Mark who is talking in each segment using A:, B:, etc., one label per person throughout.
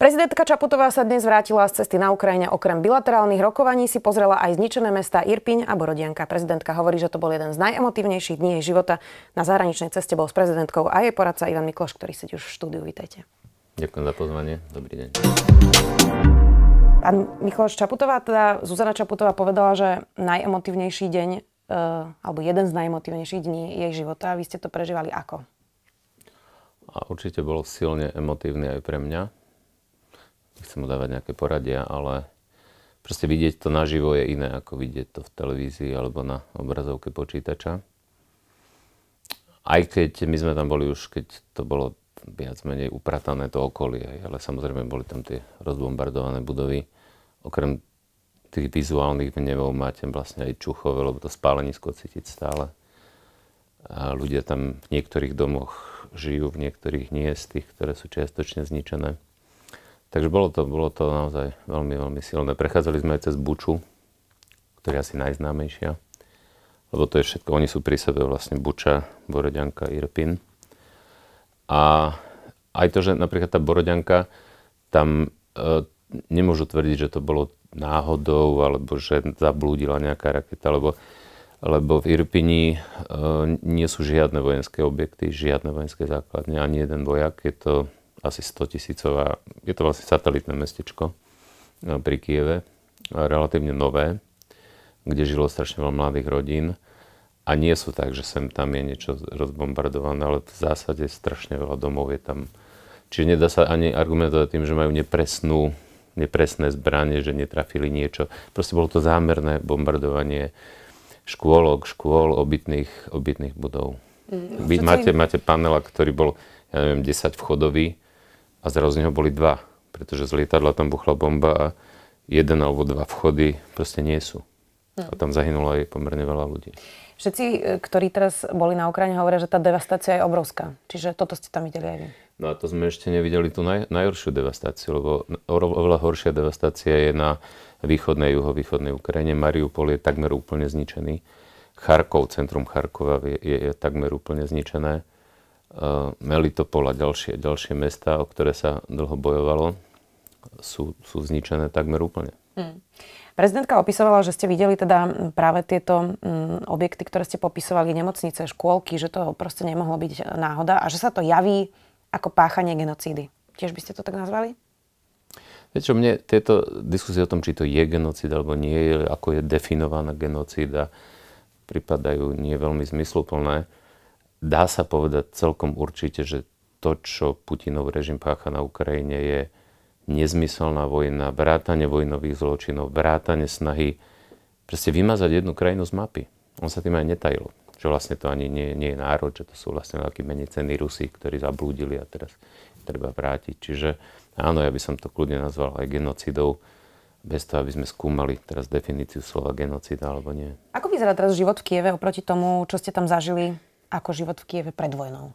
A: Prezidentka Čaputová sa dnes vrátila z cesty na Ukrajine. Okrem bilaterálnych rokovaní si pozrela aj zničené mesta Irpiň a Borodianka. Prezidentka hovorí, že to bol jeden z najemotívnejších dní jej života. Na zahraničnej ceste bol s prezidentkou a jej poradca Ivan Mikloš, ktorý sedí už v štúdiu. Vítajte.
B: Ďakujem za pozvanie. Dobrý deň.
A: Pán Mikloš Čaputová, teda Zuzana Čaputová povedala, že najemotívnejší deň, e, alebo jeden z najemotívnejších dní jej života. Vy ste to prežívali ako?
B: A určite bol silne emotívny aj pre mňa nechcem mu dávať nejaké poradia, ale proste vidieť to naživo je iné, ako vidieť to v televízii alebo na obrazovke počítača. Aj keď my sme tam boli už, keď to bolo viac menej upratané to okolie, ale samozrejme boli tam tie rozbombardované budovy. Okrem tých vizuálnych vnevov máte vlastne aj čuchové, lebo to spálenisko cítiť stále. A ľudia tam v niektorých domoch žijú, v niektorých nie, z tých, ktoré sú čiastočne zničené. Takže bolo to, bolo to naozaj veľmi, veľmi silné. Prechádzali sme aj cez Buču, ktorá je asi najznámejšia, lebo to je všetko, oni sú pri sebe vlastne Buča, Boroďanka, Irpin. A aj to, že napríklad tá Boroďanka, tam e, nemôžu tvrdiť, že to bolo náhodou, alebo že zablúdila nejaká raketa, lebo, lebo v Irpini e, nie sú žiadne vojenské objekty, žiadne vojenské základne, ani jeden vojak, je to asi 100 tisícová, je to vlastne satelitné mestečko e, pri Kieve, relatívne nové, kde žilo strašne veľa mladých rodín. A nie sú tak, že sem tam je niečo rozbombardované, ale v zásade strašne veľa domov je tam. Čiže nedá sa ani argumentovať tým, že majú nepresnú, nepresné zbranie, že netrafili niečo. Proste bolo to zámerné bombardovanie škôlok, škôl, obytných, obytných budov. Mm, Vy máte, máte panela, ktorý bol, ja neviem, 10 vchodový, a zrazu z neho boli dva, pretože z lietadla tam buchla bomba a jeden alebo dva vchody proste nie sú. Hm. A tam zahynulo aj pomerne veľa ľudí.
A: Všetci, e, ktorí teraz boli na Ukrajine, hovoria, že tá devastácia je obrovská. Čiže toto ste tam videli aj vy.
B: No a to sme ešte nevideli tú naj, najhoršiu devastáciu, lebo oveľa horšia devastácia je na východnej, juhovýchodnej Ukrajine. Mariupol je takmer úplne zničený. Charkov, centrum Charkova je, je, je takmer úplne zničené. E, Melitopol a ďalšie, ďalšie mesta, o ktoré sa dlho bojovalo, sú, sú zničené takmer úplne.
A: Hmm. Prezidentka opisovala, že ste videli teda práve tieto mm, objekty, ktoré ste popisovali, nemocnice, škôlky, že to proste nemohlo byť náhoda a že sa to javí ako páchanie genocídy. Tiež by ste to tak nazvali?
B: Viete čo, mne tieto diskusie o tom, či to je genocída alebo nie ako je definovaná genocída, pripadajú nie veľmi zmysluplné dá sa povedať celkom určite, že to, čo Putinov režim pácha na Ukrajine, je nezmyselná vojna, vrátanie vojnových zločinov, vrátanie snahy proste vymazať jednu krajinu z mapy. On sa tým aj netajil, že vlastne to ani nie, nie je národ, že to sú vlastne takí menej cení Rusi, ktorí zablúdili a teraz treba vrátiť. Čiže áno, ja by som to kľudne nazval aj genocidou, bez toho, aby sme skúmali teraz definíciu slova genocida alebo nie.
A: Ako vyzerá teraz život v Kieve oproti tomu, čo ste tam zažili ako život v Kieve pred
B: vojnou?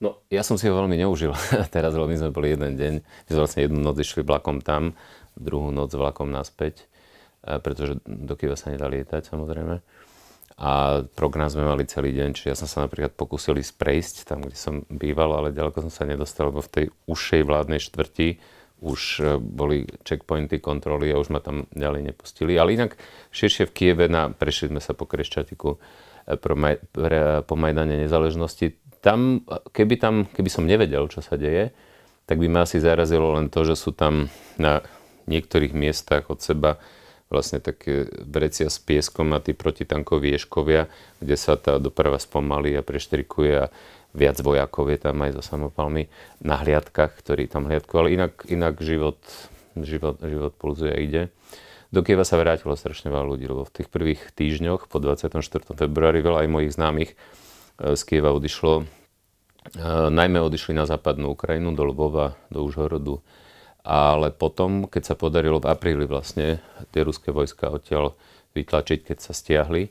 B: No, ja som si ho veľmi neužil teraz, lebo my sme boli jeden deň. My sme vlastne jednu noc išli vlakom tam, druhú noc vlakom naspäť, e, pretože do Kieva sa nedá lietať samozrejme. A program sme mali celý deň, čiže ja som sa napríklad pokusil ísť prejsť tam, kde som býval, ale ďaleko som sa nedostal, lebo v tej ušej vládnej štvrti už e, boli checkpointy, kontroly a už ma tam ďalej nepustili. Ale inak širšie v Kieve, na, prešli sme sa po Kreščatiku, E, e, po Majdane nezáležnosti. Tam, keby, tam, keby som nevedel, čo sa deje, tak by ma asi zarazilo len to, že sú tam na niektorých miestach od seba vlastne také vrecia s pieskom a tí protitankoví ješkovia, kde sa tá doprava spomalí a preštrikuje a viac vojakov je tam aj za samopalmi na hliadkach, ktorí tam hliadku, ale inak, inak život, život, život pulzuje a ide. Do Kieva sa vrátilo strašne veľa ľudí, lebo v tých prvých týždňoch po 24. februári veľa aj mojich známych eh, z Kieva odišlo. Eh, najmä odišli na západnú Ukrajinu, do Lvova, do Užhorodu. Ale potom, keď sa podarilo v apríli vlastne tie ruské vojska odtiaľ vytlačiť, keď sa stiahli, eh,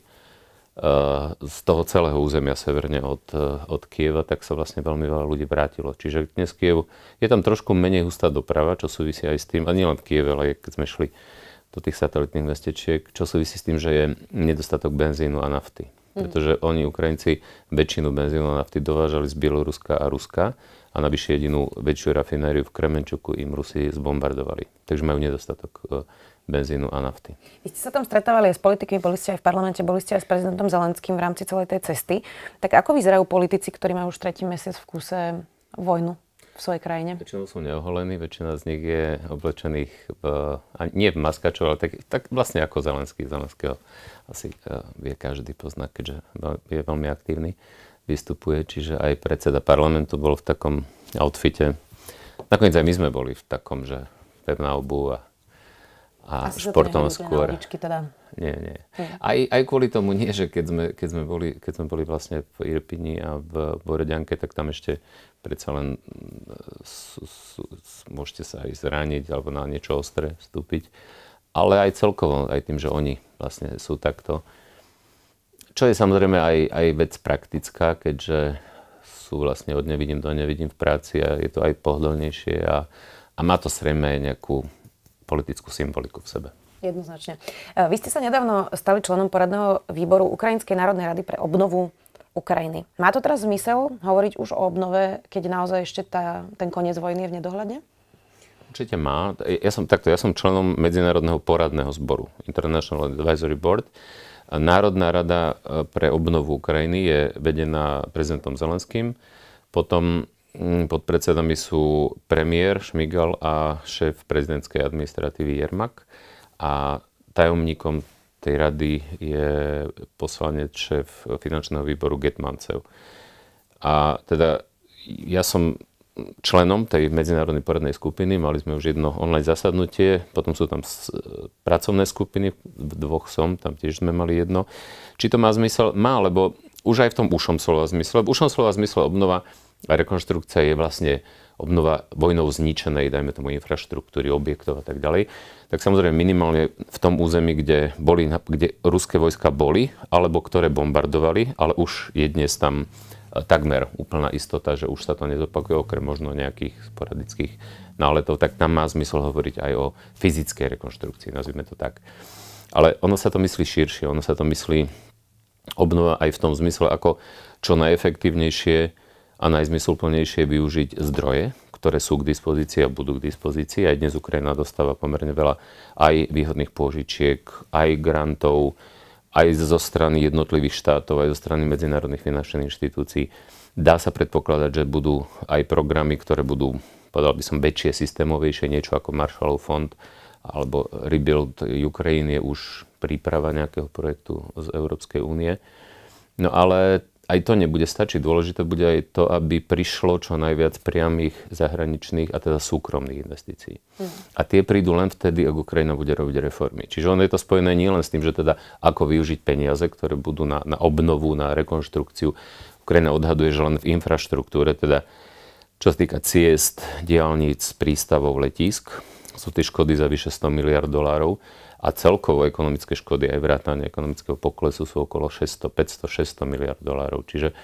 B: z toho celého územia severne od, od Kieva, tak sa vlastne veľmi veľa ľudí vrátilo. Čiže dnes Kiev, je tam trošku menej hustá doprava, čo súvisí aj s tým, a nielen v Kieve, ale keď sme šli do tých satelitných mestečiek, čo súvisí s tým, že je nedostatok benzínu a nafty. Hm. Pretože oni, Ukrajinci, väčšinu benzínu a nafty dovážali z Bieloruska a Ruska a navyše jedinú väčšiu rafinériu v Kremenčuku im Rusi zbombardovali. Takže majú nedostatok e, benzínu a nafty.
A: Vy ste sa tam stretávali aj s politikmi, boli ste aj v parlamente, boli ste aj s prezidentom Zelenským v rámci celej tej cesty. Tak ako vyzerajú politici, ktorí majú už tretí mesiac v kuse vojnu? v svojej krajine? Väčšinou sú
B: neoholení, väčšina z nich je oblečených v, a nie v maskačov, ale tak, tak vlastne ako Zelenský. Zelenského asi e, vie každý poznať, keďže je veľmi aktívny, vystupuje. Čiže aj predseda parlamentu bol v takom outfite. Nakoniec aj my sme boli v takom, že pevná obu a a Asi športom skôr. Teda. Nie, nie. Hm. Aj, aj kvôli tomu nie, že keď sme, keď sme, boli, keď sme boli vlastne v Irpini a v Boreďanke, tak tam ešte predsa len sú, sú, môžete sa aj zraniť alebo na niečo ostré vstúpiť. Ale aj celkovo, aj tým, že oni vlastne sú takto. Čo je samozrejme aj, aj vec praktická, keďže sú vlastne od nevidím do nevidím v práci a je to aj pohodlnejšie a, a má to srejme aj nejakú politickú symboliku v sebe.
A: Jednoznačne. E, vy ste sa nedávno stali členom poradného výboru Ukrajinskej národnej rady pre obnovu Ukrajiny. Má to teraz zmysel hovoriť už o obnove, keď naozaj ešte tá, ten koniec vojny je v nedohľade?
B: Určite má. Ja som, takto, ja som členom Medzinárodného poradného zboru, International Advisory Board. Národná rada e, pre obnovu Ukrajiny je vedená prezidentom Zelenským. Potom Mm, podpredsedami sú premiér Šmigal a šéf prezidentskej administratívy Jermak. A tajomníkom tej rady je poslanec šéf finančného výboru Getmancev. A teda ja som členom tej medzinárodnej poradnej skupiny, mali sme už jedno online zasadnutie, potom sú tam e, pracovné skupiny, v dvoch som, tam tiež sme mali jedno. Či to má zmysel? Má, lebo už aj v tom ušom slova zmysle. V ušom slova zmysle obnova a rekonštrukcia je vlastne obnova vojnou zničenej, dajme tomu, infraštruktúry, objektov a tak ďalej, tak samozrejme minimálne v tom území, kde, boli, kde ruské vojska boli, alebo ktoré bombardovali, ale už je dnes tam e, takmer úplná istota, že už sa to nezopakuje, okrem možno nejakých sporadických náletov, tak tam má zmysel hovoriť aj o fyzickej rekonštrukcii, nazvime to tak. Ale ono sa to myslí širšie, ono sa to myslí obnova aj v tom zmysle, ako čo najefektívnejšie a najzmysluplnejšie využiť zdroje, ktoré sú k dispozícii a budú k dispozícii. Aj dnes Ukrajina dostáva pomerne veľa aj výhodných pôžičiek, aj grantov, aj zo strany jednotlivých štátov, aj zo strany medzinárodných finančných inštitúcií. Dá sa predpokladať, že budú aj programy, ktoré budú, povedal by som, väčšie, systémovejšie, niečo ako Marshallov fond alebo Rebuild Ukraine je už príprava nejakého projektu z Európskej únie. No ale aj to nebude stačiť. Dôležité bude aj to, aby prišlo čo najviac priamých zahraničných a teda súkromných investícií. Mm. A tie prídu len vtedy, ak Ukrajina bude robiť reformy. Čiže ono je to spojené nielen s tým, že teda ako využiť peniaze, ktoré budú na, na obnovu, na rekonštrukciu. Ukrajina odhaduje, že len v infraštruktúre, teda čo sa týka ciest, diálnic, prístavov, letísk, sú tie škody za vyše 100 miliard dolárov a celkovo ekonomické škody aj vrátanie ekonomického poklesu sú okolo 600, 500, 600 miliard dolárov. Čiže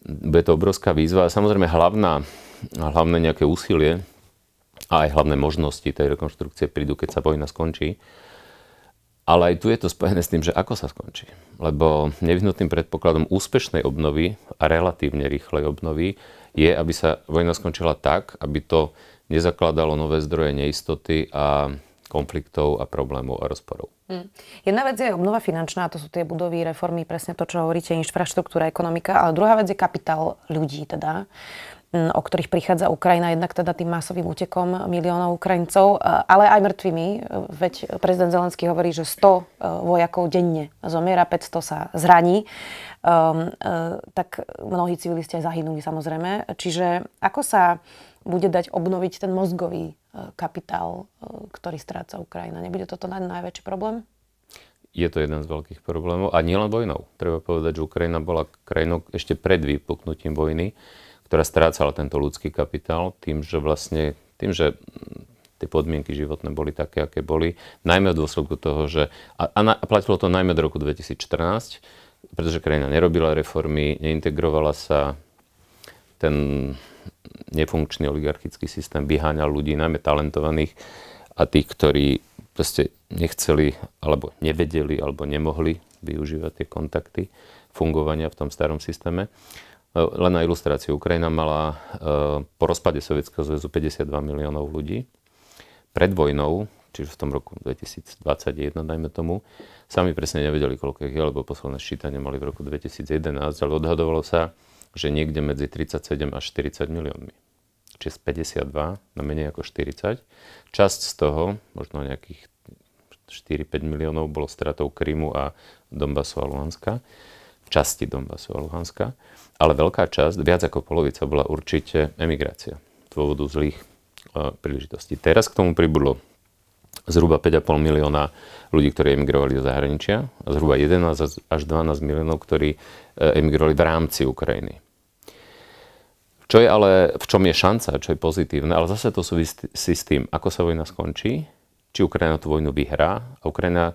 B: bude to obrovská výzva a samozrejme hlavná, hlavné nejaké úsilie a aj hlavné možnosti tej rekonštrukcie prídu, keď sa vojna skončí. Ale aj tu je to spojené s tým, že ako sa skončí. Lebo nevyhnutným predpokladom úspešnej obnovy a relatívne rýchlej obnovy je, aby sa vojna skončila tak, aby to nezakladalo nové zdroje neistoty a konfliktov a problémov a rozporov.
A: Hmm. Jedna vec je obnova finančná, to sú tie budovy, reformy, presne to, čo hovoríte, infraštruktúra, ekonomika, ale druhá vec je kapitál ľudí teda hm, o ktorých prichádza Ukrajina, jednak teda tým masovým útekom miliónov Ukrajincov, e, ale aj mŕtvými. E, veď prezident Zelenský hovorí, že 100 e, vojakov denne zomiera, 500 sa zraní. Um, tak mnohí civilisti aj zahynuli samozrejme. Čiže ako sa bude dať obnoviť ten mozgový kapitál, e, ktorý stráca Ukrajina. Nebude toto najväčší problém?
B: Je to jeden z veľkých problémov a nielen vojnou. Treba povedať, že Ukrajina bola krajinou ešte pred vypuknutím vojny, ktorá strácala tento ľudský kapitál tým, že vlastne tým, že mm, tie podmienky životné boli také, aké boli, najmä v dôsledku toho, že a, a, platilo to najmä do roku 2014, pretože krajina nerobila reformy, neintegrovala sa, ten nefunkčný oligarchický systém vyháňal ľudí, najmä talentovaných a tých, ktorí proste nechceli, alebo nevedeli, alebo nemohli využívať tie kontakty fungovania v tom starom systéme. E, len na ilustráciu, Ukrajina mala e, po rozpade Sovietskeho zväzu 52 miliónov ľudí. Pred vojnou, čiže v tom roku 2021, dajme tomu, sami presne nevedeli, koľko ich je, lebo posledné ščítanie mali v roku 2011, ale odhadovalo sa, že niekde medzi 37 až 40 miliónmi. Čiže z 52 na menej ako 40. Časť z toho, možno nejakých 4-5 miliónov, bolo stratou Krymu a Donbasu a Luhanska. V časti Donbasu a Luhanska. Ale veľká časť, viac ako polovica, bola určite emigrácia. Z dôvodu zlých e, príležitostí. Teraz k tomu pribudlo zhruba 5,5 milióna ľudí, ktorí emigrovali do zahraničia a zhruba 11 až 12 miliónov, ktorí e, emigrovali v rámci Ukrajiny. Čo je ale, v čom je šanca, čo je pozitívne, ale zase to súvisí s tým, ako sa vojna skončí, či Ukrajina tú vojnu vyhrá a Ukrajina,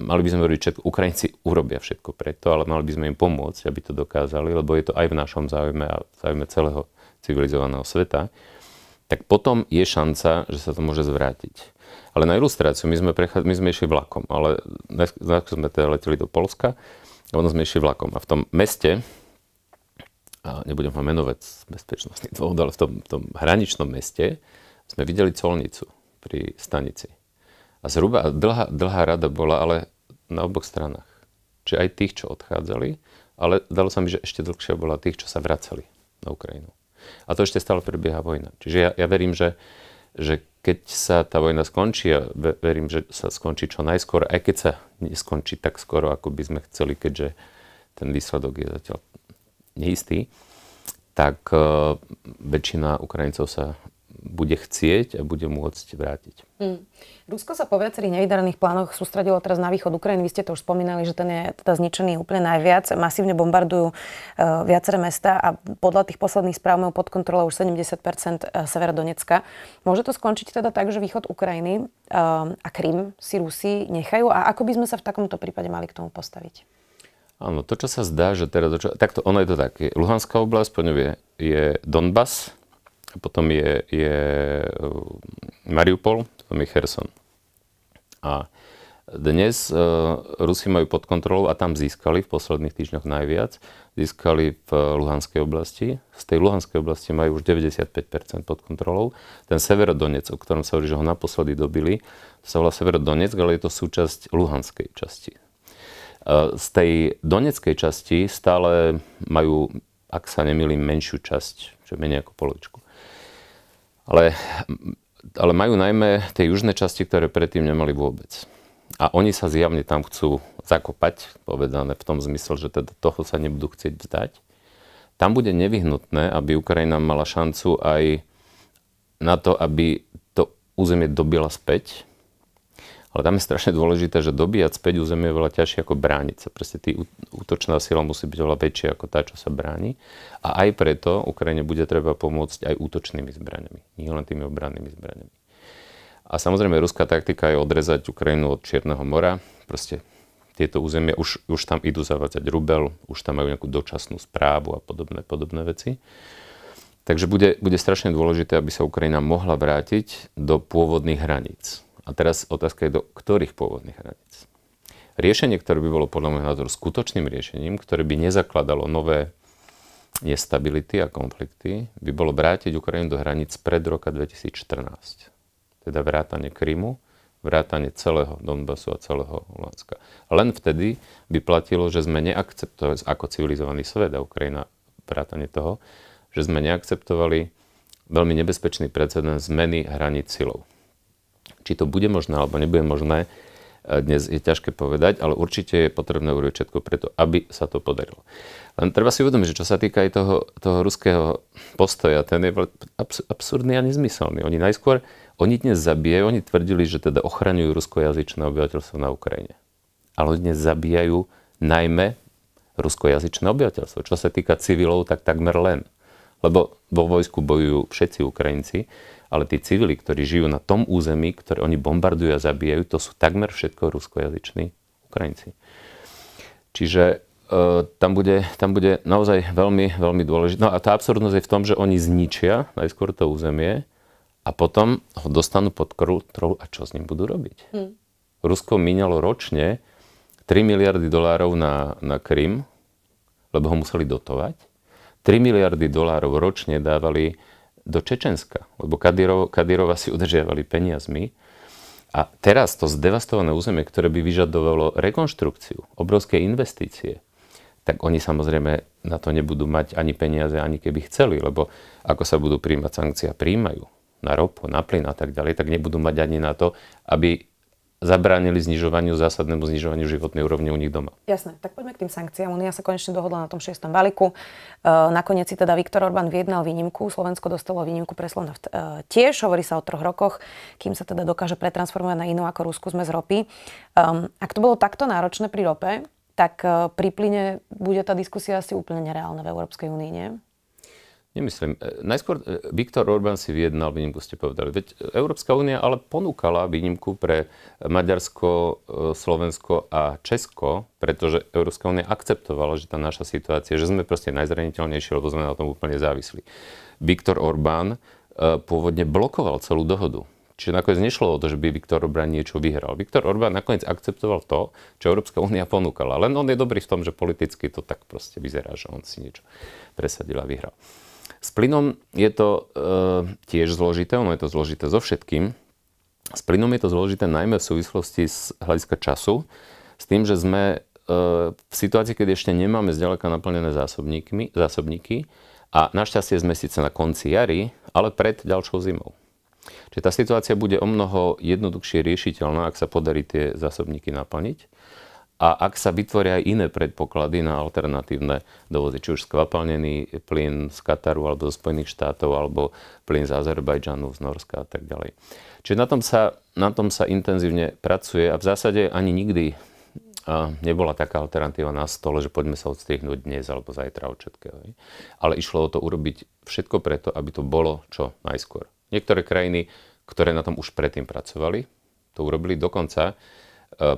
B: mali by sme hovoriť, že Ukrajinci urobia všetko preto, ale mali by sme im pomôcť, aby to dokázali, lebo je to aj v našom záujme a záujme celého civilizovaného sveta, tak potom je šanca, že sa to môže zvrátiť. Ale na ilustráciu, my sme, prechá... my sme išli vlakom, ale najskôr sme teda leteli do Polska a ono sme išli vlakom. A v tom meste, a nebudem ho menovať z bezpečnostných dôvodov, ale v tom, tom hraničnom meste sme videli colnicu pri stanici. A zhruba dlhá, dlhá rada bola ale na oboch stranách. Či aj tých, čo odchádzali, ale dalo sa mi, že ešte dlhšia bola tých, čo sa vracali na Ukrajinu. A to ešte stále prebieha vojna. Čiže ja, ja verím, že, že keď sa tá vojna skončí, a verím, že sa skončí čo najskôr, aj keď sa neskončí tak skoro, ako by sme chceli, keďže ten výsledok je zatiaľ neistý, tak eh, väčšina Ukrajincov sa bude chcieť a bude môcť vrátiť.
A: Mm. Rusko sa po viacerých nevydarených plánoch sústredilo teraz na východ Ukrajiny. Vy ste to už spomínali, že ten je teda zničený úplne najviac. Masívne bombardujú e, viaceré mesta a podľa tých posledných správ majú pod kontrolou už 70 e, Severodonecka. Môže to skončiť teda tak, že východ Ukrajiny e, a Krym si Rusi nechajú? A ako by sme sa v takomto prípade mali k tomu postaviť?
B: Áno, to, čo sa zdá, že teraz... Čo, takto, ono je to tak. Luhanská oblasť, po je, je Donbass, potom je, je eh, Mariupol, potom je Kherson. A dnes uh, Rusi majú pod kontrolou a tam získali v posledných týždňoch najviac. Získali v eh, Luhanskej oblasti. Z tej Luhanskej oblasti majú už 95% pod kontrolou. Ten Severodonec, o ktorom sa hovorí, že ho naposledy dobili, sa volá Severodonec, ale je to súčasť Luhanskej časti. z tej Doneckej časti stále majú, ak sa nemýlim, menšiu časť, čo menej ako polovičku. Ale, ale majú najmä tie južné časti, ktoré predtým nemali vôbec. A oni sa zjavne tam chcú zakopať, povedané v tom zmysle, že teda toho sa nebudú chcieť vzdať. Tam bude nevyhnutné, aby Ukrajina mala šancu aj na to, aby to územie dobila späť, ale tam je strašne dôležité, že dobíjať späť územie je veľa ťažšie ako brániť sa. Proste tí útočná sila musí byť veľa väčšia ako tá, čo sa bráni. A aj preto Ukrajine bude treba pomôcť aj útočnými zbraniami, nie len tými obrannými zbraniami. A samozrejme, ruská taktika je odrezať Ukrajinu od Čierneho mora. Proste tieto územia, už, už tam idú zavádzať rubel, už tam majú nejakú dočasnú správu a podobné, podobné veci. Takže bude, bude strašne dôležité, aby sa Ukrajina mohla vrátiť do pôvodných hraníc a teraz otázka je, do ktorých pôvodných hraníc? Riešenie, ktoré by bolo podľa môjho názoru skutočným riešením, ktoré by nezakladalo nové nestability a konflikty, by bolo vrátiť Ukrajinu do hraníc pred roka 2014. Teda vrátanie Krymu, vrátanie celého Donbasu a celého Luhanska. Len vtedy by platilo, že sme neakceptovali ako civilizovaný svet a Ukrajina vrátanie toho, že sme neakceptovali veľmi nebezpečný precedens zmeny hraníc silou. Či to bude možné alebo nebude možné, e, dnes je ťažké povedať, ale určite je potrebné urobiť všetko preto, aby sa to podarilo. Len treba si uvedomiť, že čo sa týka aj toho, toho ruského postoja, ten je absurdný a nezmyselný. Oni najskôr, oni dnes zabijajú, oni tvrdili, že teda ochraňujú ruskojazyčné obyvateľstvo na Ukrajine. Ale oni dnes zabijajú najmä ruskojazyčné obyvateľstvo. Čo sa týka civilov, tak takmer len. Lebo vo vojsku bojujú všetci Ukrajinci ale tí civili, ktorí žijú na tom území, ktoré oni bombardujú a zabijajú, to sú takmer všetko ruskojazyční Ukrajinci. Čiže e, tam, bude, tam bude naozaj veľmi, veľmi dôležité. No a tá absurdnosť je v tom, že oni zničia najskôr to územie a potom ho dostanú pod kontrolu a čo s ním budú robiť? Hmm. Rusko minalo ročne 3 miliardy dolárov na, na Krym, lebo ho museli dotovať. 3 miliardy dolárov ročne dávali do Čečenska, lebo Kadirov, Kadyrova si udržiavali peniazmi. A teraz to zdevastované územie, ktoré by vyžadovalo rekonštrukciu, obrovské investície, tak oni samozrejme na to nebudú mať ani peniaze, ani keby chceli, lebo ako sa budú príjmať sankcia, príjmajú na ropu, na plyn a tak ďalej, tak nebudú mať ani na to, aby zabránili znižovaniu, zásadnému znižovaniu životnej úrovne u nich doma.
A: Jasné, tak poďme k tým sankciám. Unia sa konečne dohodla na tom šiestom balíku. E, nakoniec si teda Viktor Orbán vyjednal výnimku, Slovensko dostalo výnimku pre Slovnaft. E, tiež hovorí sa o troch rokoch, kým sa teda dokáže pretransformovať na inú ako Rusku sme z ropy. E, ak to bolo takto náročné pri rope, tak e, pri plyne bude tá diskusia asi úplne nereálna v Európskej únii, nie?
B: Nemyslím. E, najskôr e, Viktor Orbán si vyjednal výnimku, ste povedali. Veď e, Európska únia ale ponúkala výnimku pre Maďarsko, Slovensko a Česko, pretože Európska únia akceptovala, že tá naša situácia, že sme proste najzraniteľnejší, lebo sme na tom úplne závislí. Viktor Orbán pôvodne blokoval celú dohodu. Čiže nakoniec nešlo o to, že by Viktor Orbán niečo vyhral. Viktor Orbán nakoniec akceptoval to, čo Európska únia ponúkala. Len on je dobrý v tom, že politicky to tak proste vyzerá, že on si niečo presadil a vyhral. S plynom je to e, tiež zložité, ono je to zložité so všetkým. S plynom je to zložité najmä v súvislosti s hľadiska času, s tým, že sme e, v situácii, keď ešte nemáme zďaleka naplnené zásobníky a našťastie sme síce na konci jary, ale pred ďalšou zimou. Čiže tá situácia bude o mnoho jednoduchšie riešiteľná, ak sa podarí tie zásobníky naplniť a ak sa vytvoria aj iné predpoklady na alternatívne dovozy, či už skvapalnený plyn z Kataru alebo zo Spojených štátov, alebo plyn z Azerbajdžanu, z Norska a tak ďalej. Čiže na tom sa, na tom sa intenzívne pracuje a v zásade ani nikdy nebola taká alternatíva na stole, že poďme sa odstrihnúť dnes alebo zajtra od všetkého. Ale išlo o to urobiť všetko preto, aby to bolo čo najskôr. Niektoré krajiny, ktoré na tom už predtým pracovali, to urobili dokonca. E,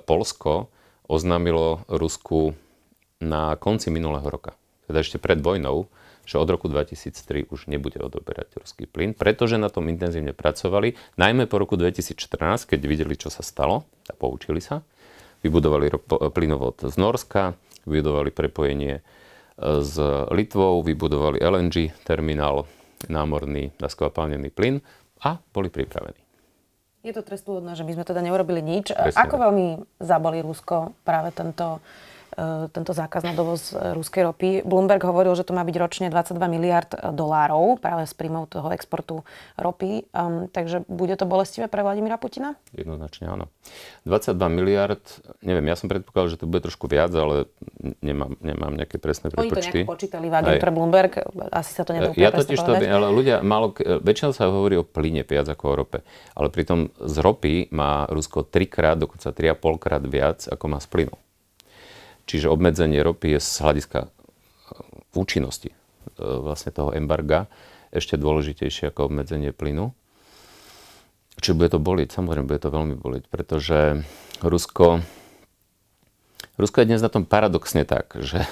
B: Polsko oznámilo Rusku na konci minulého roka, teda ešte pred vojnou, že od roku 2003 už nebude odoberať ruský plyn, pretože na tom intenzívne pracovali, najmä po roku 2014, keď videli, čo sa stalo a poučili sa. Vybudovali plynovod z Norska, vybudovali prepojenie e, s Litvou, vybudovali LNG terminál námorný na skvapalnený plyn a boli pripravení.
A: Je to trestúhodné, že my sme teda neurobili nič. Presne. Ako veľmi zabolí Rusko práve tento E, tento zákaz na dovoz e, ruskej ropy. Bloomberg hovoril, že to má byť ročne 22 miliard dolárov práve z príjmov toho exportu ropy. Um, takže bude to bolestivé pre Vladimíra Putina?
B: Jednoznačne áno. 22 miliard, neviem, ja som predpokladal, že to bude trošku viac, ale nemám, nemám nejaké presné prepočty. Oni to počítali v pre
A: Bloomberg, asi sa to nedá Ja totiž to, ale
B: ľudia, málo, väčšinou sa hovorí o plyne viac ako o rope, ale pritom z ropy má Rusko trikrát, dokonca 3,5 krát viac, ako má z plynu. Čiže obmedzenie ropy je z hľadiska eh, účinnosti eh, vlastne toho embarga ešte dôležitejšie ako obmedzenie plynu. Čiže bude to boliť? Samozrejme, bude to veľmi boliť, pretože Rusko, Rusko je dnes na tom paradoxne tak, že,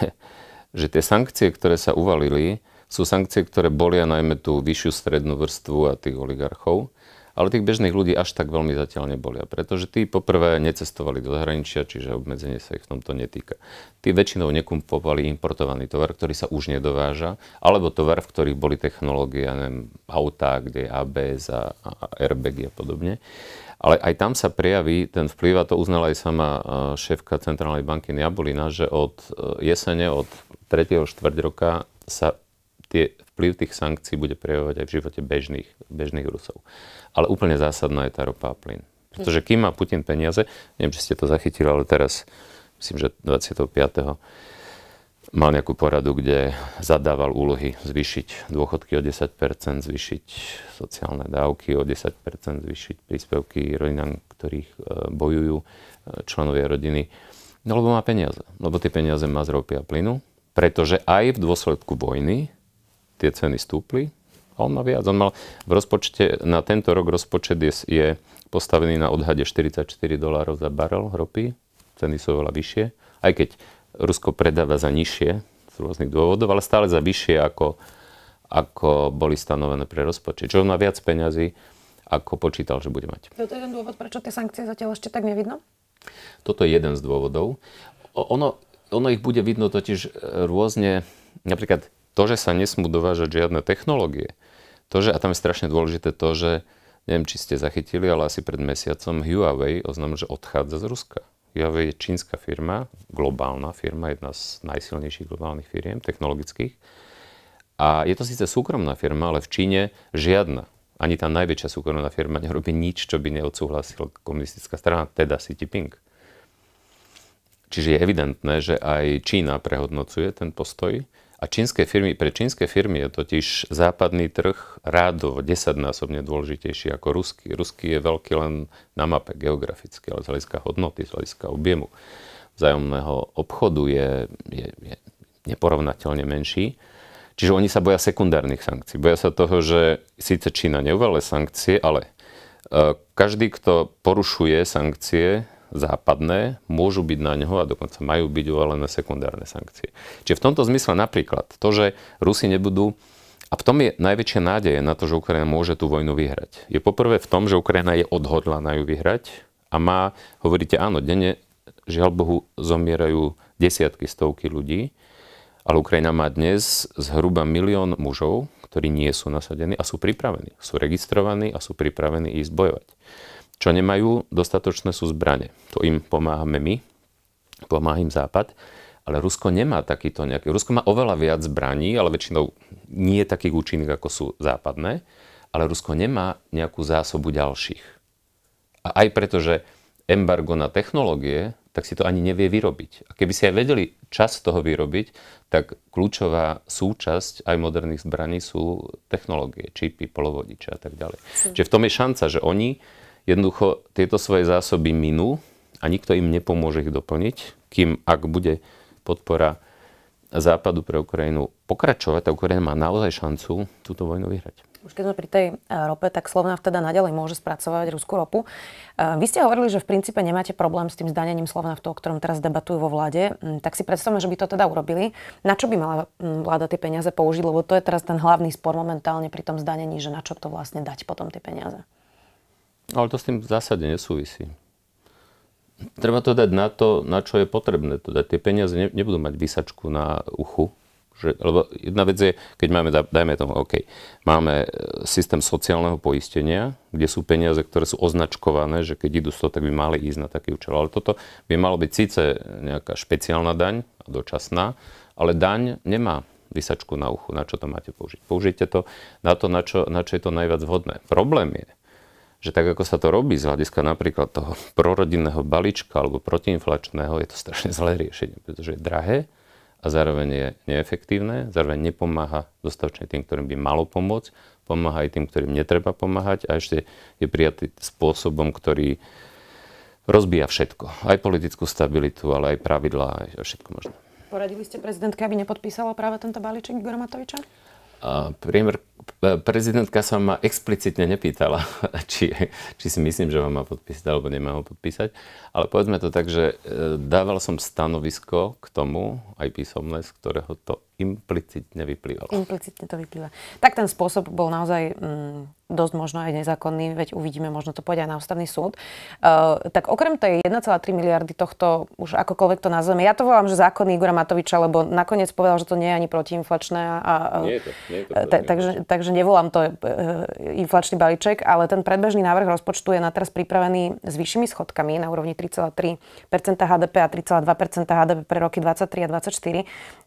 B: že tie sankcie, ktoré sa uvalili, sú sankcie, ktoré bolia najmä tú vyššiu strednú vrstvu a tých oligarchov. Ale tých bežných ľudí až tak veľmi zatiaľ nebolia, pretože tí poprvé necestovali do zahraničia, čiže obmedzenie sa ich v tomto netýka. Tí väčšinou nekumpovali importovaný tovar, ktorý sa už nedováža, alebo tovar, v ktorých boli technológie, ja neviem, autá, kde je ABS a, a airbagy a podobne. Ale aj tam sa prejaví ten vplyv, a to uznala aj sama e, šéfka Centrálnej banky Niabolina, že od e, jesene, od 3. štvrť roka sa tie, vplyv tých sankcií bude prejavovať aj v živote bežných, bežných Rusov. Ale úplne zásadná je tá ropa a plyn. Pretože kým má Putin peniaze, neviem, či ste to zachytili, ale teraz, myslím, že 25 mal nejakú poradu, kde zadával úlohy zvýšiť dôchodky o 10%, zvýšiť sociálne dávky o 10%, zvýšiť príspevky rodinám, ktorých e, bojujú e, členovia rodiny. No lebo má peniaze. Lebo tie peniaze má z ropy a plynu. Pretože aj v dôsledku vojny tie ceny stúpli a on má viac. On mal v rozpočte, na tento rok rozpočet je, je postavený na odhade 44 dolárov za barel ropy. Ceny sú oveľa vyššie. Aj keď Rusko predáva za nižšie z rôznych dôvodov, ale stále za vyššie ako, ako boli stanovené pre rozpočet. Čo on má viac peňazí, ako počítal, že bude mať.
A: To je ten dôvod, prečo tie sankcie zatiaľ ešte tak nevidno?
B: Toto je jeden z dôvodov. Ono, ono ich bude vidno totiž e, rôzne, napríklad to, že sa nesmú dovážať žiadne technológie, to, že, a tam je strašne dôležité to, že neviem, či ste zachytili, ale asi pred mesiacom Huawei oznámil, že odchádza z Ruska. Huawei je čínska firma, globálna firma, jedna z najsilnejších globálnych firiem technologických. A je to síce súkromná firma, ale v Číne žiadna, ani tá najväčšia súkromná firma nerobí nič, čo by neodsúhlasil komunistická strana, teda Xi Jinping. Čiže je evidentné, že aj Čína prehodnocuje ten postoj a čínske firmy, pre čínske firmy je totiž západný trh rádo desaťnásobne dôležitejší ako ruský. Ruský je veľký len na mape geograficky, ale z hľadiska hodnoty, z hľadiska objemu vzájomného obchodu je, je, je neporovnateľne menší. Čiže oni sa boja sekundárnych sankcií. Boja sa toho, že síce Čína neuvaluje sankcie, ale e, každý, kto porušuje sankcie, západné môžu byť na ňoho a dokonca majú byť uvalené sekundárne sankcie. Čiže v tomto zmysle napríklad to, že Rusi nebudú a v tom je najväčšia nádeje na to, že Ukrajina môže tú vojnu vyhrať. Je poprvé v tom, že Ukrajina je odhodlaná ju vyhrať a má, hovoríte áno, denne, žiaľ Bohu, zomierajú desiatky, stovky ľudí, ale Ukrajina má dnes zhruba milión mužov, ktorí nie sú nasadení a sú pripravení. Sú registrovaní a sú pripravení ísť bojovať. Čo nemajú dostatočné sú zbranie. To im pomáhame my, pomáha im Západ. Ale Rusko nemá takýto nejaký. Rusko má oveľa viac zbraní, ale väčšinou nie takých účinných, ako sú západné. Ale Rusko nemá nejakú zásobu ďalších. A aj preto, že embargo na technológie, tak si to ani nevie vyrobiť. A keby si aj vedeli čas toho vyrobiť, tak kľúčová súčasť aj moderných zbraní sú technológie, čipy, polovodiče a tak ďalej. Hm. Čiže v tom je šanca, že oni jednoducho tieto svoje zásoby minú a nikto im nepomôže ich doplniť, kým ak bude podpora Západu pre Ukrajinu pokračovať, tak Ukrajina má naozaj šancu túto vojnu vyhrať.
A: Už keď sme pri tej eh, rope, tak Slovnaft teda naďalej môže spracovať ruskú ropu. Eh, vy ste hovorili, že v princípe nemáte problém s tým zdanením Slovnaftu, o ktorom teraz debatujú vo vláde. Mm, tak si predstavme, že by to teda urobili. Na čo by mala mm, vláda tie peniaze použiť? Lebo to je teraz ten hlavný spor momentálne pri tom zdanení, že na čo to vlastne dať potom tie peniaze.
B: Ale to s tým v zásade nesúvisí. Treba to dať na to, na čo je potrebné to dať. Tie peniaze nebudú mať vysačku na uchu. Že, lebo jedna vec je, keď máme, dajme tomu, OK, máme e, systém sociálneho poistenia, kde sú peniaze, ktoré sú označkované, že keď idú 100, tak by mali ísť na taký účel. Ale toto by malo byť síce nejaká špeciálna daň, dočasná, ale daň nemá vysačku na uchu, na čo to máte použiť. Použite to na to, na čo, na čo je to najviac vhodné. Problém je, že tak ako sa to robí z hľadiska napríklad toho prorodinného balíčka alebo protiinflačného, je to strašne zlé riešenie, pretože je drahé a zároveň je neefektívne, zároveň nepomáha dostatočne tým, ktorým by malo pomôcť, pomáha aj tým, ktorým netreba pomáhať a ešte je prijatý spôsobom, ktorý rozbíja všetko. Aj politickú stabilitu, ale aj pravidlá, aj všetko možné.
A: Poradili ste prezidentke, aby nepodpísala práve tento balíček Igora Matoviča?
B: Priemer, e, prezidentka sa ma explicitne nepýtala, či, či si myslím, že ho má podpísať alebo nemá ho podpísať. Ale povedzme to tak, že e, dával som stanovisko k tomu, aj písomné, z ktorého to implicitne vyplývalo.
A: Implicitne to vyplýva. Tak ten spôsob bol naozaj mm, dosť možno aj nezákonný, veď uvidíme, možno to pôjde aj na ústavný súd. Uh, tak okrem tej 1,3 miliardy tohto, už akokoľvek to nazveme, ja to volám, že zákonný Igora Matoviča, lebo nakoniec povedal, že to nie je ani protiinflačné. A, nie je to. Nie je to, ta, takže, takže nevolám to uh, inflačný balíček, ale ten predbežný návrh rozpočtu je na teraz pripravený s vyššími schodkami na úrovni 3,3 HDP a 3,2 HDP pre roky 23 a 24.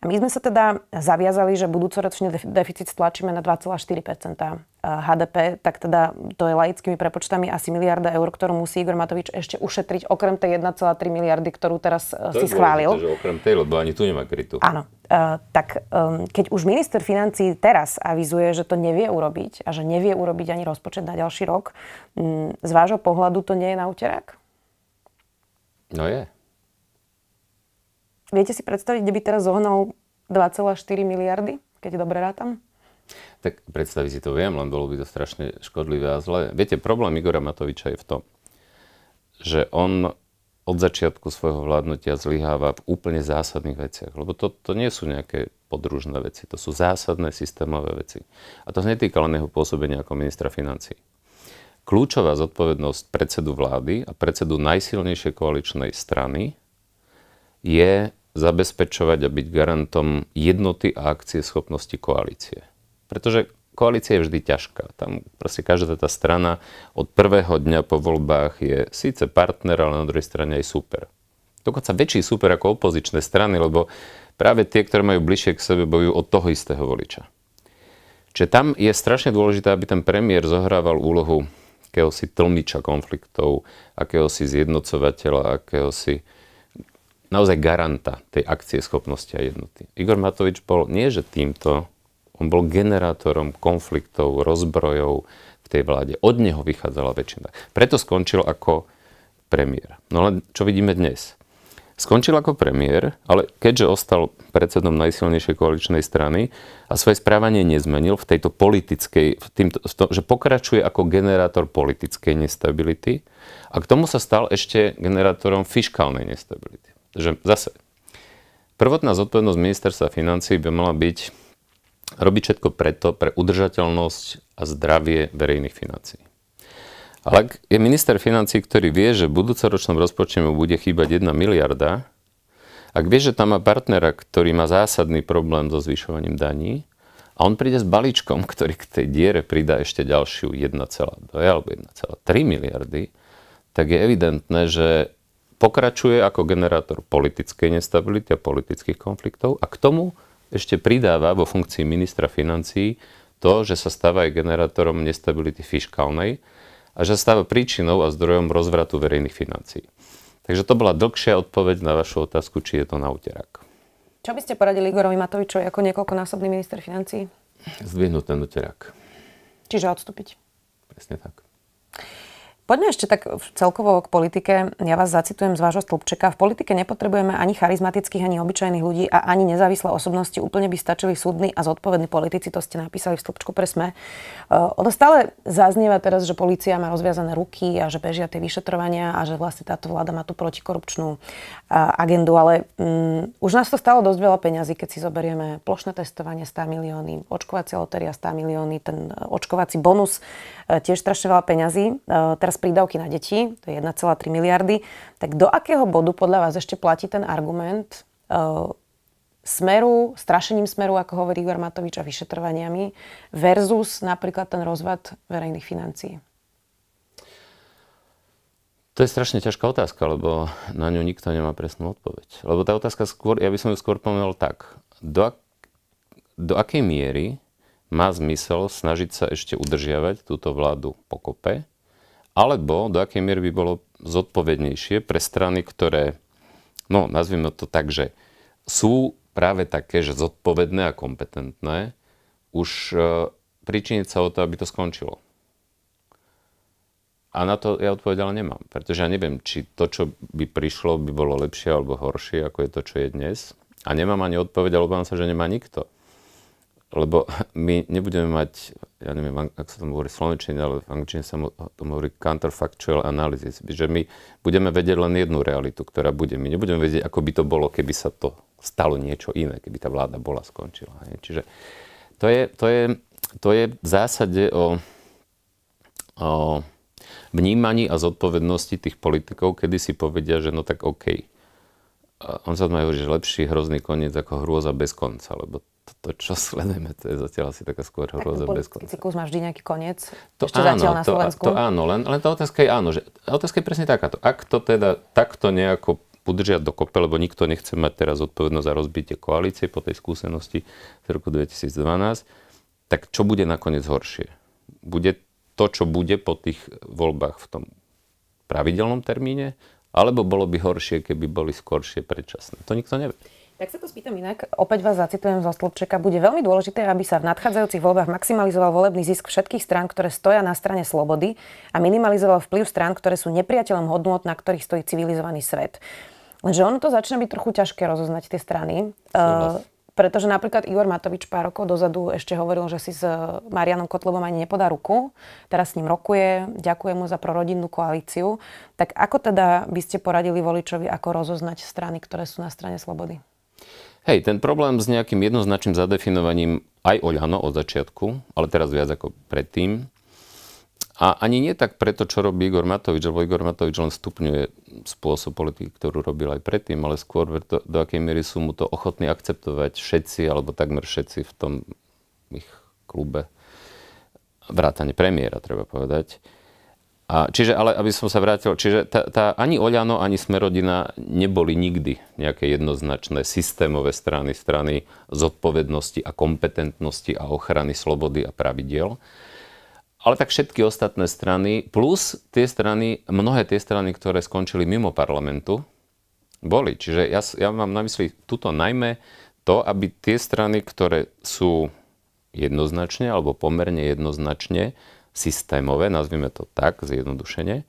A: A my sme sa teda zaviazali, že budúcoročne deficit stlačíme na 2,4 eh, HDP, tak teda to je laickými prepočtami asi miliarda eur, ktorú musí Igor Matovič ešte ušetriť, okrem tej 1,3 miliardy, ktorú teraz eh, to si schválil.
B: To okrem tej, lebo ani tu nemá krytu. Áno.
A: Uh, tak um, keď už minister financí teraz avizuje, že to nevie urobiť a že nevie urobiť ani rozpočet na ďalší rok, um, z vášho pohľadu to nie je na úterák? No je. Viete si predstaviť, kde by teraz zohnal 2,4 miliardy, keď dobre rátam?
B: Tak predstaviť si to viem, len bolo by to strašne škodlivé a zlé. Viete, problém Igora Matoviča je v tom, že on od začiatku svojho vládnutia zlyháva v úplne zásadných veciach. Lebo to, to nie sú nejaké podružné veci, to sú zásadné systémové veci. A to sa netýka len jeho pôsobenia ako ministra financí. Kľúčová zodpovednosť predsedu vlády a predsedu najsilnejšej koaličnej strany je zabezpečovať a byť garantom jednoty a akcie schopnosti koalície. Pretože koalícia je vždy ťažká. Tam proste každá tá strana od prvého dňa po voľbách je síce partner, ale na druhej strane aj super. Dokonca väčší super ako opozičné strany, lebo práve tie, ktoré majú bližšie k sebe, bojujú od toho istého voliča. Čiže tam je strašne dôležité, aby ten premiér zohrával úlohu akéhosi tlmiča konfliktov, akéhosi zjednocovateľa, akéhosi naozaj garanta tej akcie schopnosti a jednoty. Igor Matovič bol nie, že týmto, on bol generátorom konfliktov, rozbrojov v tej vláde. Od neho vychádzala väčšina. Preto skončil ako premiér. No len čo vidíme dnes? Skončil ako premiér, ale keďže ostal predsedom najsilnejšej koaličnej strany a svoje správanie nezmenil v tejto politickej, v týmto, v to, že pokračuje ako generátor politickej nestability a k tomu sa stal ešte generátorom fiskálnej nestability že zase prvotná zodpovednosť ministerstva financí by mala byť robiť všetko preto pre udržateľnosť a zdravie verejných financí. Ale ak je minister financí, ktorý vie, že v budúcoročnom rozpočte mu bude chýbať 1 miliarda, ak vie, že tam má partnera, ktorý má zásadný problém so zvyšovaním daní, a on príde s balíčkom, ktorý k tej diere pridá ešte ďalšiu 1,2 alebo 1,3 miliardy, tak je evidentné, že pokračuje ako generátor politickej nestability a politických konfliktov a k tomu ešte pridáva vo funkcii ministra financií to, že sa stáva aj generátorom nestability fiskálnej a že stáva príčinou a zdrojom rozvratu verejných financií. Takže to bola dlhšia odpoveď na vašu otázku, či je to na úterák.
A: Čo by ste poradili Igorovi Matovičovi ako niekoľkonásobný minister financií?
B: Zdvihnúť ten úterák.
A: Čiže odstúpiť. Presne tak. Poďme ešte tak celkovo k politike. Ja vás zacitujem z vášho stĺpčeka. V politike nepotrebujeme ani charizmatických, ani obyčajných ľudí a ani nezávislé osobnosti. Úplne by stačili súdni a zodpovední politici. To ste napísali v stĺpčku pre SME. Eh, ono stále zaznieva teraz, že policia má rozviazané ruky a že bežia tie vyšetrovania a že vlastne táto vláda má tú protikorupčnú eh, agendu. Ale um, už nás to stalo dosť veľa peňazí, keď si zoberieme plošné testovanie 100 milióny, očkovacia lotéria 100 milióny, ten eh, očkovací bonus tiež strašne veľa peňazí. Teraz prídavky na deti, to je 1,3 miliardy, tak do akého bodu podľa vás ešte platí ten argument uh, smeru, strašením smeru, ako hovorí Igor Matovič, a vyšetrovaniami, versus napríklad ten rozvad verejných financií?
B: To je strašne ťažká otázka, lebo na ňu nikto nemá presnú odpoveď. Lebo tá otázka skôr, ja by som ju skôr pomenul tak. Do, ak- do akej miery má zmysel snažiť sa ešte udržiavať túto vládu pokope, alebo do akej miery by bolo zodpovednejšie pre strany, ktoré, no nazvime to tak, že sú práve také, že zodpovedné a kompetentné, už e, pričiniť sa o to, aby to skončilo. A na to ja odpovedala nemám, pretože ja neviem, či to, čo by prišlo, by bolo lepšie alebo horšie, ako je to, čo je dnes. A nemám ani odpoveď, ale obávam sa, že nemá nikto lebo my nebudeme mať, ja neviem, ak sa tomu hovorí slovenčine, ale v angličtine sa tomu hovorí counterfactual analysis, že my budeme vedieť len jednu realitu, ktorá bude. My nebudeme vedieť, ako by to bolo, keby sa to stalo niečo iné, keby tá vláda bola skončila. Hej. Čiže to je, to, je, to je v zásade o, o vnímaní a zodpovednosti tých politikov, kedy si povedia, že no tak OK. A on sa tam hovorí, že lepší hrozný koniec ako hrôza bez konca, lebo to, čo sledujeme, to je zatiaľ asi taká skôr hrôza bez konca.
A: cyklus má vždy nejaký koniec? To Ešte áno, zatiaľ na to, Slovensku? To áno,
B: len, len tá otázka je áno. Že, otázka je presne takáto. Ak to teda takto nejako do kope, lebo nikto nechce mať teraz odpovednosť za rozbitie koalície po tej skúsenosti z roku 2012, tak čo bude nakoniec horšie? Bude to, čo bude po tých voľbách v tom pravidelnom termíne, alebo bolo by horšie, keby boli skoršie predčasné. To nikto nevie.
A: Tak sa to spýtam inak, opäť vás zacitujem zo Slobčeka, bude veľmi dôležité, aby sa v nadchádzajúcich voľbách maximalizoval volebný zisk všetkých strán, ktoré stoja na strane slobody a minimalizoval vplyv strán, ktoré sú nepriateľom hodnot, na ktorých stojí civilizovaný svet. Lenže ono to začne byť trochu ťažké rozoznať tie strany. Uh, pretože napríklad Igor Matovič pár rokov dozadu ešte hovoril, že si s Marianom Kotlovom ani nepodá ruku. Teraz s ním rokuje, ďakuje mu za prorodinnú koalíciu. Tak ako teda by ste poradili voličovi, ako rozoznať strany, ktoré sú na strane slobody?
B: Hej, ten problém s nejakým jednoznačným zadefinovaním aj Oľano od začiatku, ale teraz viac ako predtým. A ani nie tak preto, čo robí Igor Matovič, lebo Igor Matovič len stupňuje spôsob politiky, ktorú robil aj predtým, ale skôr do, do akej miery sú mu to ochotní akceptovať všetci, alebo takmer všetci v tom ich klube. Vrátane premiéra, treba povedať. A čiže, ale aby som sa vrátil, čiže tá, tá, ani Oľano, ani Smerodina neboli nikdy nejaké jednoznačné systémové strany, strany zodpovednosti a kompetentnosti a ochrany slobody a pravidiel. Ale tak všetky ostatné strany, plus tie strany, mnohé tie strany, ktoré skončili mimo parlamentu, boli. Čiže ja, ja mám na mysli tuto najmä to, aby tie strany, ktoré sú jednoznačne alebo pomerne jednoznačne systémové, nazvime to tak, zjednodušene,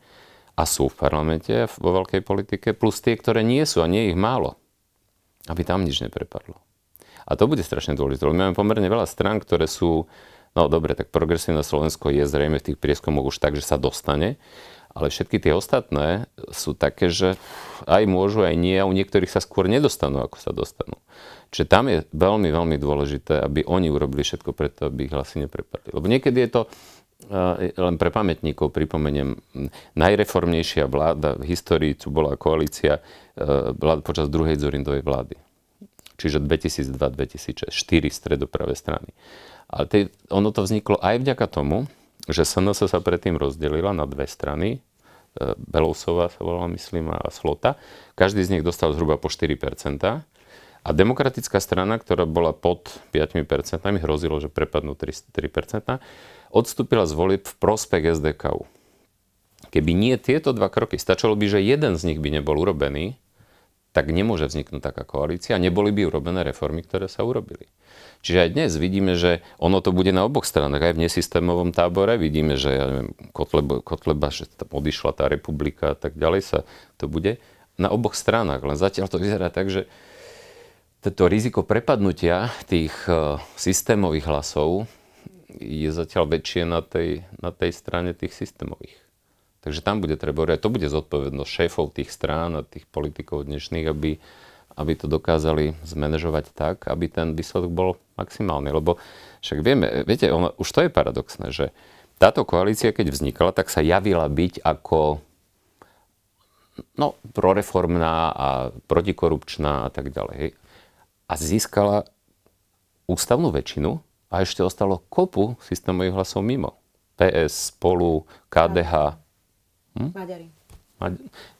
B: a sú v parlamente vo veľkej politike, plus tie, ktoré nie sú a nie ich málo. Aby tam nič neprepadlo. A to bude strašne dôležité. My máme pomerne veľa strán, ktoré sú, no dobre, tak progresívne Slovensko je zrejme v tých prieskomoch už tak, že sa dostane, ale všetky tie ostatné sú také, že aj môžu, aj nie, a u niektorých sa skôr nedostanú, ako sa dostanú. Čiže tam je veľmi, veľmi dôležité, aby oni urobili všetko preto, aby ich hlasy neprepadli. Lebo niekedy je to, len pre pamätníkov pripomeniem, najreformnejšia vláda v histórii tu bola koalícia vláda e, počas druhej Zorindovej vlády. Čiže 2002-2006, štyri stredopravé strany. Ale tej, ono to vzniklo aj vďaka tomu, že SNS sa predtým rozdelila na dve strany, e, Belousova sa volala, myslím, a Slota. Každý z nich dostal zhruba po 4 a demokratická strana, ktorá bola pod 5%, hrozilo, že prepadnú 3% odstúpila z volieb v prospech SDKU. Keby nie tieto dva kroky, stačilo by, že jeden z nich by nebol urobený, tak nemôže vzniknúť taká koalícia. Neboli by urobené reformy, ktoré sa urobili. Čiže aj dnes vidíme, že ono to bude na oboch stranách. Aj v nesystémovom tábore vidíme, že ja neviem, Kotleba, Kotleba, že tam odišla tá republika a tak ďalej sa to bude. Na oboch stranách. Len zatiaľ to vyzerá tak, že toto riziko prepadnutia tých eh, systémových hlasov je zatiaľ väčšie na tej, na tej strane tých systémových. Takže tam bude treba, aj to bude zodpovednosť šéfov tých strán a tých politikov dnešných, aby, aby to dokázali zmanéžovať tak, aby ten výsledok bol maximálny. Lebo však vieme, viete, ono, už to je paradoxné, že táto koalícia, keď vznikla, tak sa javila byť ako no, proreformná a protikorupčná a tak ďalej. A získala ústavnú väčšinu, a ešte ostalo kopu systémových hlasov mimo. PS, Spolu, KDH. Hm? Maďari.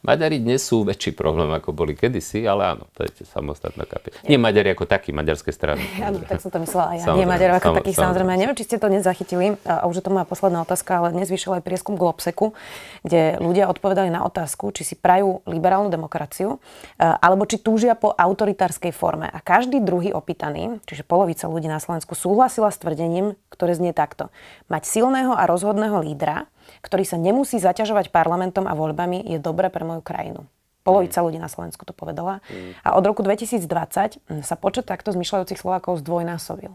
B: Maďari dnes sú väčší problém, ako boli kedysi, ale áno, to je samostatná kapitola. Nie Maďari ako takí, maďarské strany.
A: Áno, tak som to myslela aj ja. Samozrejme, Nie Maďari ako takých, samozrejme. Neviem, či ste to nezachytili, a už je to moja posledná otázka, ale dnes vyšiel aj prieskum Globseku, kde ľudia odpovedali na otázku, či si prajú liberálnu demokraciu, alebo či túžia po autoritárskej forme. A každý druhý opýtaný, čiže polovica ľudí na Slovensku, súhlasila s tvrdením, ktoré znie takto. Mať silného a rozhodného lídra, ktorý sa nemusí zaťažovať parlamentom a voľbami, je dobré pre moju krajinu. Polovica mm. ľudí na Slovensku to povedala. Mm. A od roku 2020 hm, sa počet takto zmyšľajúcich Slovákov zdvojnásobil.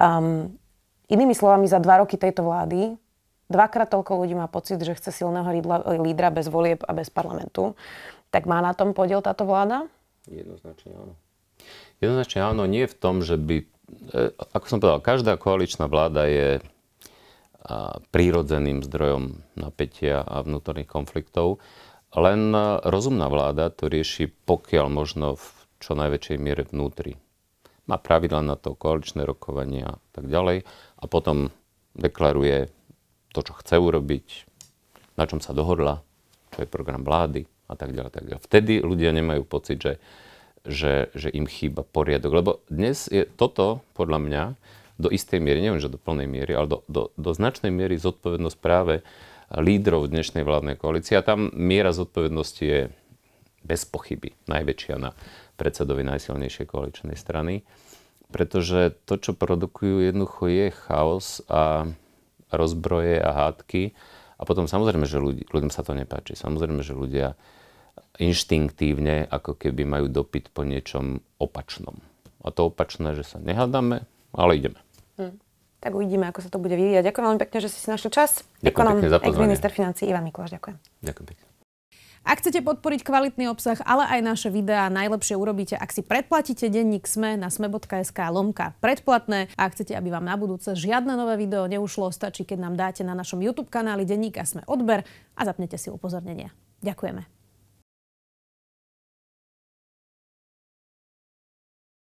A: Um, inými slovami, za dva roky tejto vlády dvakrát toľko ľudí má pocit, že chce silného lídra bez volieb a bez parlamentu. Tak má na tom podiel táto vláda?
B: Jednoznačne áno. Jednoznačne áno, nie v tom, že by... E, ako som povedal, každá koaličná vláda je prírodzeným zdrojom napätia a vnútorných konfliktov. Len e, rozumná vláda to rieši pokiaľ možno v čo najväčšej miere vnútri. Má pravidla na to, koaličné rokovania a tak ďalej a potom deklaruje to, čo chce urobiť, na čom sa dohodla, čo je program vlády a tak ďalej. Tak ďalej. Vtedy ľudia nemajú pocit, že, že, že im chýba poriadok. Lebo dnes je toto, podľa mňa, do istej miery, neviem, že do plnej miery, ale do, do, do značnej miery zodpovednosť práve lídrov dnešnej vládnej koalície. A tam miera zodpovednosti je bez pochyby najväčšia na predsedovi najsilnejšej koaličnej strany, pretože to, čo produkujú, jednoducho je chaos a rozbroje a hádky. A potom samozrejme, že ľudí, ľuďom sa to nepáči. Samozrejme, že ľudia inštinktívne ako keby majú dopyt po niečom opačnom. A to opačné, že sa nehádame, ale ideme
A: tak uvidíme, ako sa to bude vyvíjať. Ďakujem veľmi pekne, že ste si našli čas. Ďakujem pekne za pozvanie. minister financí Ivan Mikuláš, ďakujem. Ďakujem pekne. Ak chcete podporiť kvalitný obsah, ale aj naše videá, najlepšie urobíte, ak si predplatíte denník SME na sme.sk lomka predplatné. A ak chcete, aby vám na budúce žiadne nové video neušlo, stačí, keď nám dáte na našom YouTube kanáli a SME odber a zapnete si upozornenia.
B: Ďakujeme.